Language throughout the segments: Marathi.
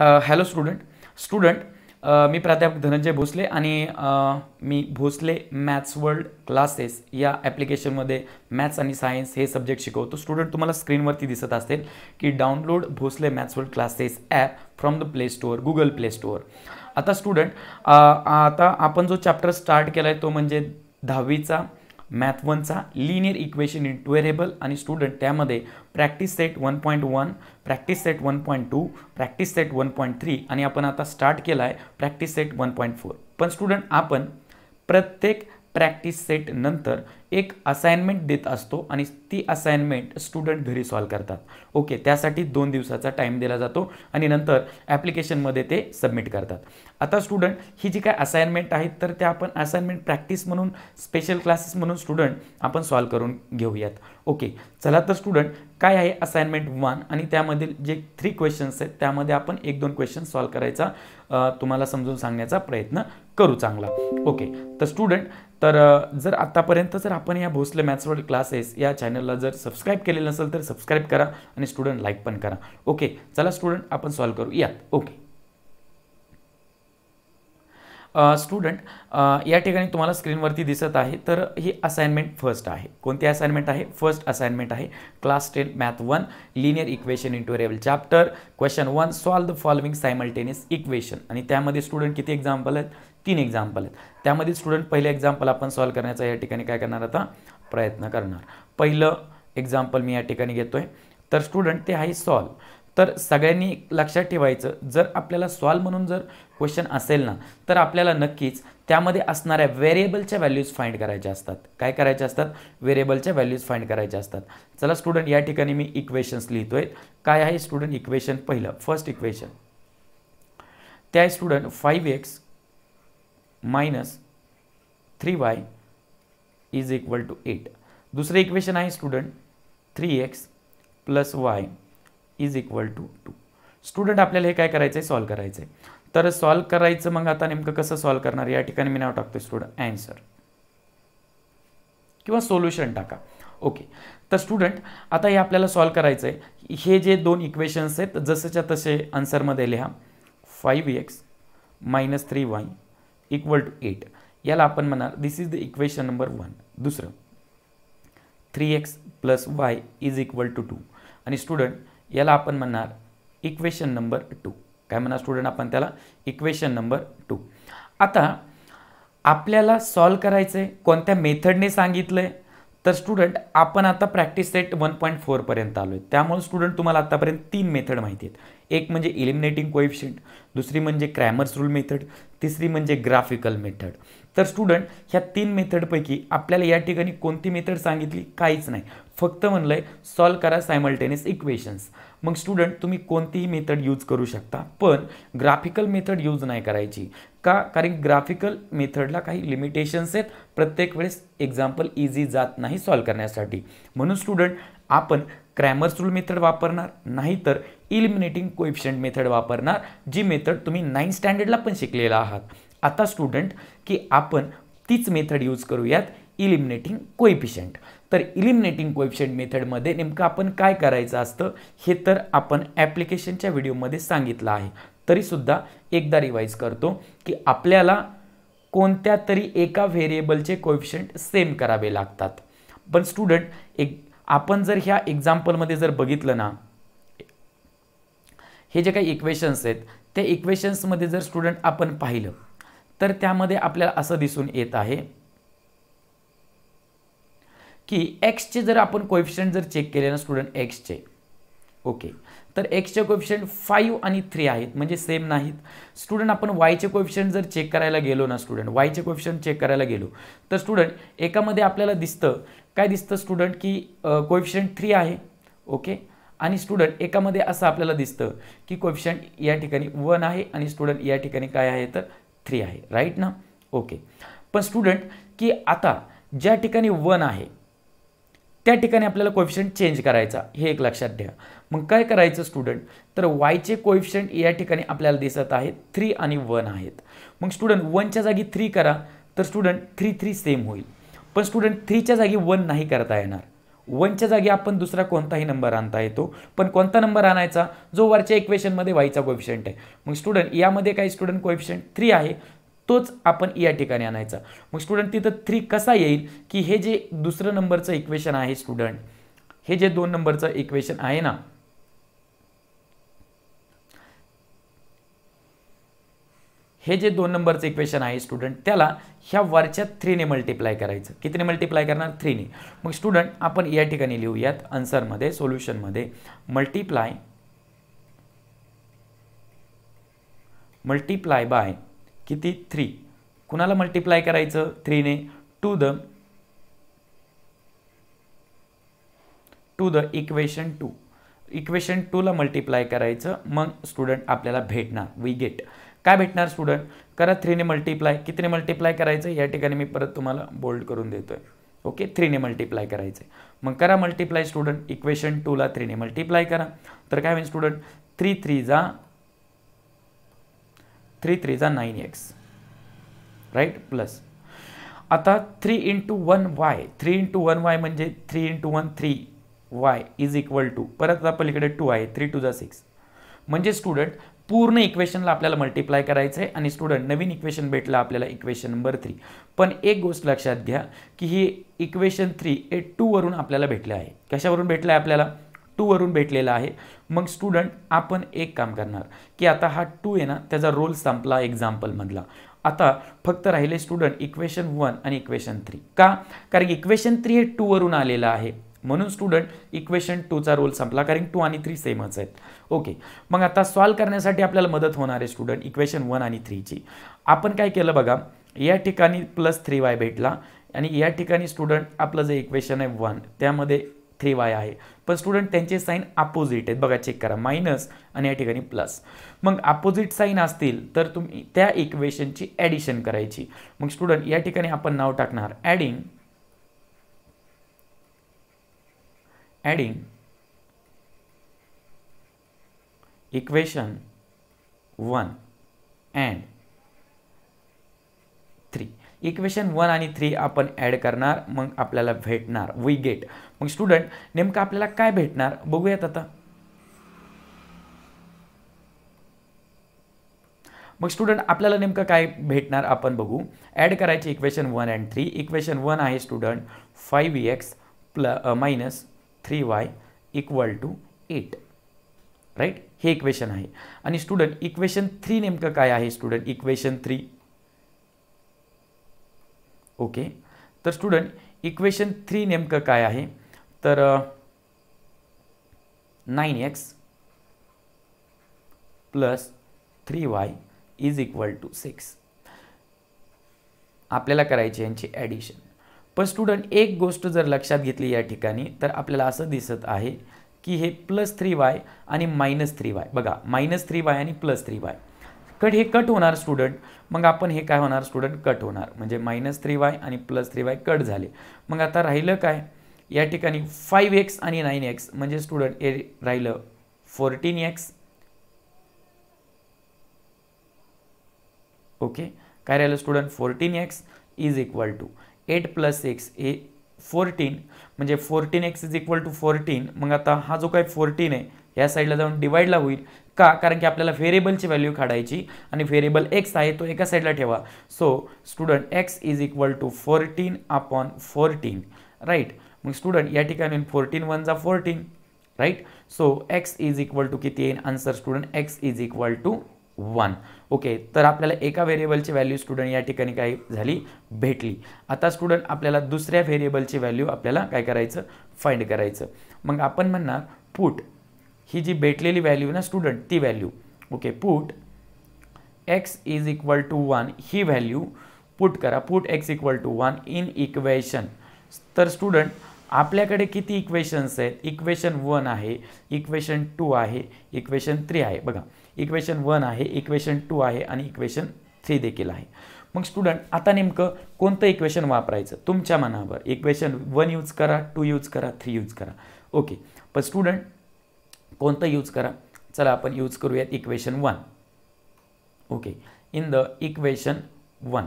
हॅलो स्टुडंट स्टुडंट मी प्राध्यापक धनंजय भोसले आणि मी भोसले मॅथ्स वर्ल्ड क्लासेस या ॲप्लिकेशनमध्ये मॅथ्स आणि सायन्स हे सब्जेक्ट शिकवतो स्टुडंट तुम्हाला स्क्रीनवरती दिसत असेल की download Bhosale Maths World Classes app from the Play Store Google Play Store आता स्टुडंट आता आपण जो चॅप्टर स्टार्ट केला आहे तो म्हणजे दहावीचा मॅथ वनचा लिनियर इक्वेशन इन ट्वेरेबल आणि स्टुडंट त्यामध्ये practice set one point one practice set one point two practice set one point three आणि आपण आता स्टार्ट केला आहे practice set one point four पण स्टुडंट आपण प्रत्येक प्रॅक्टिस सेट नंतर एक असाइनमेंट देत असतो आणि ती असाइनमेंट स्टुडंट घरी सॉल्व करतात ओके त्यासाठी दोन दिवसाचा टाईम दिला जातो आणि नंतर ॲप्लिकेशनमध्ये ते सबमिट करतात आता स्टुडंट ही जी काय असाइनमेंट आहे तर त्या आपण असाइनमेंट प्रॅक्टिस म्हणून स्पेशल क्लासेस म्हणून स्टुडंट आपण सॉल्व करून घेऊयात ओके चला तर स्टुडंट काय आहे असाइनमेंट वन आणि त्यामधील जे थ्री क्वेश्चन्स आहेत त्यामध्ये आपण एक दोन क्वेश्चन सॉल्व करायचा तुम्हाला समजून सांगण्याचा प्रयत्न करू चांगला ओके तर स्टुडंट तर जर आतापर्यंत जर आपण या भोसले वर्ल्ड क्लासेस या चॅनलला जर सबस्क्राईब केलेलं नसेल तर सबस्क्राईब करा आणि स्टुडंट लाईक पण करा ओके चला स्टुडंट आपण सॉल्व करू यात ओके स्टुडंट या ठिकाणी तुम्हाला स्क्रीनवरती दिसत आहे तर ही असाइनमेंट फर्स्ट आहे कोणती असाइनमेंट आहे फर्स्ट असाइनमेंट आहे class ten math one linear equation two variable chapter question one solve the following simultaneous equation आणि त्यामध्ये स्टुडंट किती एक्झाम्पल आहेत तीन एक्झाम्पल आहेत त्यामध्ये स्टुडंट पहिले एक्झाम्पल आपण सॉल्व्ह करण्याचा या ठिकाणी काय करणार आता प्रयत्न करणार पहिलं एक्झाम्पल मी या ठिकाणी घेतो आहे तर स्टुडंट ते आहे सॉल्व तर सगळ्यांनी लक्षात ठेवायचं जर आपल्याला सॉल्व म्हणून जर क्वेश्चन असेल ना तर आपल्याला नक्कीच त्यामध्ये असणाऱ्या व्हेरिएबलच्या व्हॅल्यूज फाईंड करायच्या असतात काय करायच्या असतात व्हेरिएबलच्या व्हॅल्यूज फाईंड करायच्या असतात चला स्टुडंट या ठिकाणी मी इक्वेशन्स लिहितो आहे काय आहे स्टुडंट इक्वेशन पहिलं फर्स्ट इक्वेशन त्या student five X minus three Y is equal to eight दुसरं इक्वेशन आहे student three X plus Y is equal to two student आपल्याला हे काय करायचं आहे सॉल्व करायचं आहे तर सॉल्व करायचं मग आता नेमकं कसं सॉल्व करणार या ठिकाणी मी नाव टाकतो स्टुडंट ॲन्सर किंवा सोल्युशन टाका ओके तर स्टुडंट आता हे आपल्याला सॉल्व करायचं आहे हे जे दोन इक्वेशन्स आहेत जसंच्या तसे आन्सरमध्ये लिहा five X minus three Y equal to eight याला आपण म्हणाल this is the equation number one दुसरं three X plus Y is equal to two आणि स्टुडंट याला आपण म्हणणार इक्वेशन नंबर टू काय म्हणा स्टुडंट आपण त्याला इक्वेशन नंबर टू आता आपल्याला सॉल्व करायचं आहे कोणत्या मेथडने सांगितलं आहे तर स्टुडंट आपण आता प्रॅक्टिस सेट वन पॉईंट फोरपर्यंत आलो आहे त्यामुळे स्टुडंट तुम्हाला आतापर्यंत तीन मेथड माहिती आहेत एक म्हणजे इलिमिनेटिंग कोएफिशियंट दुसरी म्हणजे क्रॅमर्स रूल मेथड तिसरी म्हणजे ग्राफिकल मेथड तर स्टुडंट ह्या तीन मेथडपैकी आपल्याला या ठिकाणी कोणती मेथड सांगितली काहीच नाही फक्त म्हणलं आहे सॉल्व करा सायमल्टेनियस इक्वेशन्स मग स्टुडंट तुम्ही कोणतीही मेथड यूज करू शकता पण ग्राफिकल मेथड यूज नाही करायची का कारण ग्राफिकल मेथडला काही लिमिटेशन्स आहेत प्रत्येक वेळेस एक्झाम्पल इझी जात नाही सॉल्व करण्यासाठी म्हणून स्टुडंट आपण क्रॅमर्स रूल मेथड वापरणार नाहीतर इलिमिनेटिंग कोइफिशंट मेथड वापरणार जी मेथड तुम्ही नाईन स्टँडर्डला पण शिकलेला आहात आता स्टुडंट की आपण तीच मेथड यूज करूयात इलिमिनेटिंग कोइफिशंट तर इलिमिनेटिंग कोएफिशियंट मेथडमध्ये नेमकं आपण काय करायचं असतं हे तर आपण ॲप्लिकेशनच्या व्हिडिओमध्ये सांगितलं आहे तरीसुद्धा एकदा रिवाईज करतो की आपल्याला कोणत्या तरी एका व्हेरिएबलचे कोएफिशियंट सेम करावे लागतात पण स्टुडंट एक आपण जर ह्या एक्झाम्पलमध्ये जर बघितलं ना हे जे काही इक्वेशन्स आहेत त्या इक्वेशन्समध्ये जर स्टुडंट आपण पाहिलं तर त्यामध्ये आपल्याला असं दिसून येत आहे की एक्सचे जर आपण कोएफिशियंट जर चेक केले ना स्टुडंट एक्सचे ओके तर एक्सचे कोएफिशियंट फाईव्ह आणि थ्री आहेत म्हणजे सेम नाहीत स्टुडंट आपण वायचे कोएफिशियंट जर चेक करायला गेलो ना स्टुडंट वायचे कोएफिशियंट चेक करायला गेलो तर स्टुडंट एकामध्ये आपल्याला दिसतं काय दिसतं स्टुडंट की कोएफिशियंट थ्री आहे ओके आणि स्टुडंट एकामध्ये असं आपल्याला दिसतं की कोएफिशियंट या ठिकाणी वन आहे आणि स्टुडंट या ठिकाणी काय आहे तर थ्री आहे राईट ना ओके पण स्टुडंट की आता ज्या ठिकाणी वन आहे त्या ठिकाणी आपल्याला कोइफिशंट चेंज करायचा हे एक लक्षात घ्या मग काय करायचं स्टुडंट तर वायचे कोइफिशंट या ठिकाणी आपल्याला दिसत आहेत थ्री आणि वन आहेत मग स्टुडंट वनच्या जागी थ्री करा तर स्टुडंट थ्री थ्री सेम होईल पण स्टुडंट थ्रीच्या जागी वन नाही करता येणार वनच्या जागी आपण दुसरा कोणताही नंबर आणता येतो पण कोणता नंबर आणायचा जो वरच्या इक्वेशनमध्ये वायचा कोइफिशंट आहे मग स्टुडंट यामध्ये काही स्टुडंट कोइफिशंट थ्री आहे तोच आपण या ठिकाणी आणायचा मग स्टुडंट तिथं थ्री कसा येईल की हे जे दुसरं नंबरचं इक्वेशन आहे स्टुडंट हे जे दोन नंबरचं इक्वेशन आहे ना हे जे दोन नंबरचं इक्वेशन आहे स्टुडंट त्याला ह्या वरच्या थ्रीने मल्टिप्लाय करायचं कितीने मल्टिप्लाय करणार थ्रीने मग स्टुडंट आपण या ठिकाणी लिहूयात आन्सरमध्ये सोल्युशनमध्ये मल्टिप्लाय मल्टिप्लाय बाय किती थ्री कुणाला मल्टिप्लाय करायचं थ्रीने to the to the equation two equation टूला मल्टिप्लाय करायचं मग स्टुडंट आपल्याला भेटणार वी गेट काय भेटणार स्टुडंट करा थ्रीने मल्टिप्लाय कितीने मल्टिप्लाय करायचं या ठिकाणी मी परत तुम्हाला बोल्ड करून देतो आहे ओके थ्रीने मल्टिप्लाय करायचं मग करा मल्टिप्लाय स्टुडंट इक्वेशन टूला थ्रीने मल्टिप्लाय करा तर काय होईल स्टुडंट थ्री थ्री जा थ्री थ्री जा नाईन एक्स राईट प्लस आता three into one Y three into one Y म्हणजे three into one three Y is equal to परत पलीकडे टू आहे थ्री टू जा सिक्स म्हणजे स्टुडंट पूर्ण इक्वेशनला आपल्याला मल्टिप्लाय करायचं आहे आणि स्टुडंट नवीन इक्वेशन भेटलं आपल्याला इक्वेशन नंबर थ्री पण एक गोष्ट लक्षात घ्या की हे इक्वेशन थ्री हे टूवरून आपल्याला भेटले आहे कशावरून भेटलं आहे आपल्याला टूवरून भेटलेला आहे मग स्टुडंट आपण एक काम करणार की आता हा टू आहे ना त्याचा रोल संपला एक्झाम्पलमधला आता फक्त राहिले स्टुडंट इक्वेशन वन आणि इक्वेशन थ्री का कारण इक्वेशन थ्री हे टूवरून आलेलं आहे म्हणून स्टुडंट इक्वेशन टूचा रोल संपला कारण टू आणि थ्री सेमच आहेत ओके मग आता सॉल्व करण्यासाठी आपल्याला मदत होणार आहे स्टुडंट इक्वेशन वन आणि थ्रीची आपण काय केलं बघा या ठिकाणी प्लस थ्री वाय भेटला आणि या ठिकाणी स्टुडंट आपलं जे इक्वेशन आहे वन त्यामध्ये थ्री वाय आहे पण स्टुडंट त्यांचे साईन अपोजिट आहेत बघा चेक करा मायनस आणि या ठिकाणी प्लस मग अपोजिट साइन असतील तर तुम्ही त्या इक्वेशनची ॲडिशन करायची मग स्टुडंट या ठिकाणी आपण नाव टाकणार adding adding equation one and three equation one आणि थ्री आपण ॲड करणार मग आपल्याला भेटणार वी गेट मग स्टुडंट नेमकं आपल्याला काय भेटणार बघूयात आता मग स्टुडंट आपल्याला नेमकं काय भेटणार आपण बघू ॲड करायचे equation one and three equation one आहे स्टुडंट फाईव्ह एक्स प्ल minus three Y equal to eight right हे इक्वेशन आहे आणि स्टुडंट इक्वेशन थ्री नेमकं काय आहे स्टुडंट इक्वेशन थ्री ओके तर स्टुडंट इक्वेशन थ्री नेमकं काय आहे तर nine X plus three Y is equal to six आपल्याला करायची यांची ॲडिशन पण स्टुडंट एक गोष्ट जर लक्षात घेतली या ठिकाणी तर आपल्याला असं दिसत आहे की हे प्लस थ्री वाय आणि मायनस थ्री वाय बघा मायनस थ्री वाय आणि प्लस थ्री वाय कट हे कट होणार स्टुडंट मग आपण हे काय होणार स्टुडंट कट होणार म्हणजे मायनस थ्री वाय आणि प्लस थ्री वाय कट झाले मग आता राहिलं काय या ठिकाणी फाईव्ह एक्स आणि नाईन एक्स म्हणजे स्टुडंट हे राहिलं फोर्टीन एक्स ओके काय राहिलं student fourteen X is equal to eight plus x हे फोर्टीन म्हणजे fourteen X is equal to fourteen मग आता हा जो काय फोर्टीन आहे या साईडला जाऊन डिवाईडला होईल का कारण की आपल्याला व्हेरिएबलची व्हॅल्यू काढायची आणि व्हेरिएबल एक्स आहे तो एका साईडला ठेवा so student X is equal to fourteen upon fourteen right मग स्टुडंट या ठिकाणी फोर्टीन वन जा fourteen right so X is equal to किती येईल answer student X is equal to one okay तर आपल्याला एका व्हेरिएबलची व्हॅल्यू स्टुडंट या ठिकाणी काय झाली भेटली आता स्टुडंट आपल्याला दुसऱ्या व्हेरिएबलची व्हॅल्यू आपल्याला काय करायचं फाईंड करायचं मग आपण म्हणणार पुट ही जी भेटलेली व्हॅल्यू ना स्टुडंट ती value okay put X is equal to one ही व्हॅल्यू पुट करा put X equal to one in equation तर स्टुडंट आपल्याकडे किती इक्वेशन्स आहेत इक्वेशन वन आहे इक्वेशन टू आहे इक्वेशन थ्री आहे बघा इक्वेशन वन आहे इक्वेशन टू आहे आणि इक्वेशन थ्री देखील आहे मग स्टुडंट आता नेमकं कोणतं इक्वेशन वापरायचं तुमच्या मनावर इक्वेशन वन यूज करा टू यूज करा थ्री यूज करा ओके पण स्टुडंट कोणतं यूज करा चला आपण यूज करूयात equation one okay in the equation one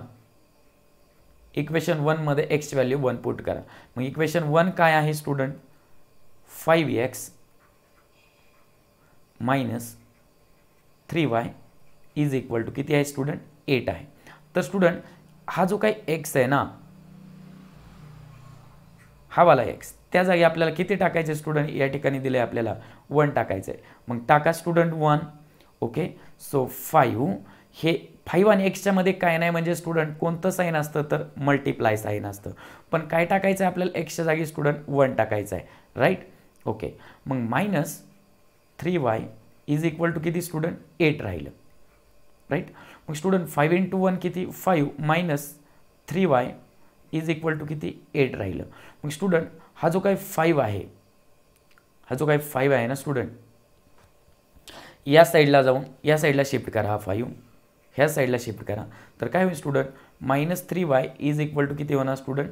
equation वनमध्ये एक्स व्हॅल्यू वन पुट करा मग इक्वेशन वन काय आहे student five X minus three Y is equal to किती आहे स्टुडंट एट आहे तर स्टुडंट हा जो काही एक्स आहे ना हा वाला एक्स त्या जागी आपल्याला किती टाकायचे स्टुडंट या ठिकाणी दिले आपल्याला वन टाकायचं आहे मग टाका student one okay so five हे फाईव्ह आणि एक्सच्यामध्ये काय नाही म्हणजे स्टुडंट कोणतं साईन असतं तर मल्टिप्लाय साईन असतं पण काय टाकायचं आहे आपल्याला एक्सच्या जागी स्टुडंट वन टाकायचं आहे राईट ओके मग minus three Y is equal to किती स्टुडंट एट राहिलं राईट मग स्टुडंट फाईव्ह टू वन किती five minus three Y is equal to किती एट राहिलं मग स्टुडंट हा जो काही फाईव्ह आहे हा जो काही फाईव्ह आहे ना स्टुडंट या साईडला जाऊन या साईडला शिफ्ट करा हा फाईव्ह ह्या साईडला शिफ्ट करा तर काय होईल student minus three Y is equal to किती होणार स्टुडंट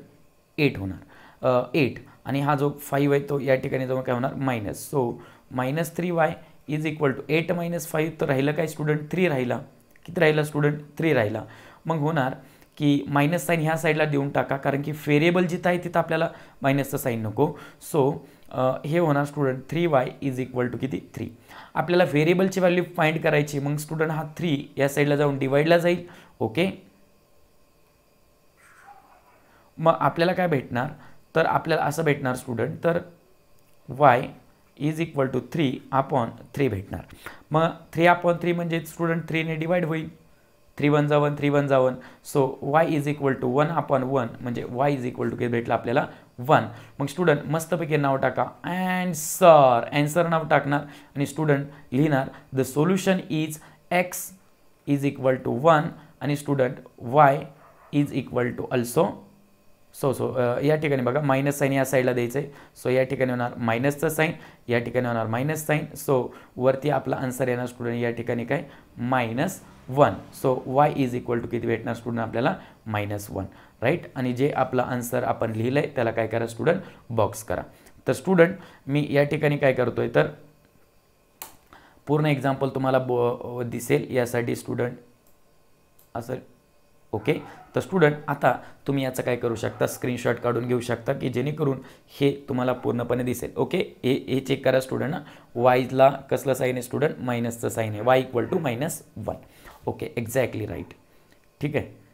एट होणार एट आणि हा जो फाईव्ह आहे तो या ठिकाणी जाऊन काय होणार minus so minus three Y is equal to eight minus five तर राहिलं काय स्टुडंट थ्री राहिला किती राहिला स्टुडंट थ्री राहिला मग होणार की मायनस साईन ह्या साईडला देऊन टाका कारण की फेरेबल जिथं आहे तिथं आपल्याला मायनसचं साईन नको सो हे होणार student three Y is equal to किती थ्री आपल्याला व्हेरिएबलची व्हॅल्यू फाईंड करायची मग स्टुडंट हा थ्री या साईडला जाऊन डिवाईडला जाईल ओके मग आपल्याला काय भेटणार तर आपल्याला असं भेटणार स्टुडंट तर y is equal to three upon three भेटणार मग थ्री अपॉन थ्री म्हणजे स्टुडंट थ्रीने डिवाईड होईल थ्री वन जा वन थ्री वन जावन so y is equal to one upon one म्हणजे वाय इज इक्वल टू किती भेटला आपल्याला वन मग स्टुडंट मस्तपैकी नाव टाका सर अँसर नाव टाकणार आणि स्टुडंट लिहिणार the solution is x is equal to one आणि student y is equal to also so so uh, या ठिकाणी बघा मायनस साईन या साईडला द्यायचं आहे सो या ठिकाणी होणार मायनसचं साईन या ठिकाणी होणार मायनस साईन सो वरती आपला आन्सर येणार स्टुडंट या ठिकाणी काय minus one so y is equal to किती भेटणार स्टुडंट आपल्याला मायनस वन राईट आणि जे आपला आन्सर आपण लिहिलं आहे त्याला काय करा स्टुडंट बॉक्स करा तर स्टुडंट मी या ठिकाणी काय करतो आहे तर पूर्ण एक्झाम्पल तुम्हाला ब दिसेल यासाठी स्टुडंट असं ओके तर स्टुडंट आता तुम्ही याचं काय करू शकता स्क्रीनशॉट काढून घेऊ शकता की जेणेकरून हे तुम्हाला पूर्णपणे दिसेल ओके ए हे चेक करा स्टुडंट ना वायला कसलं साईन आहे स्टुडंट मायनसचं साईन आहे y equal to minus one okay exactly right ठीक आहे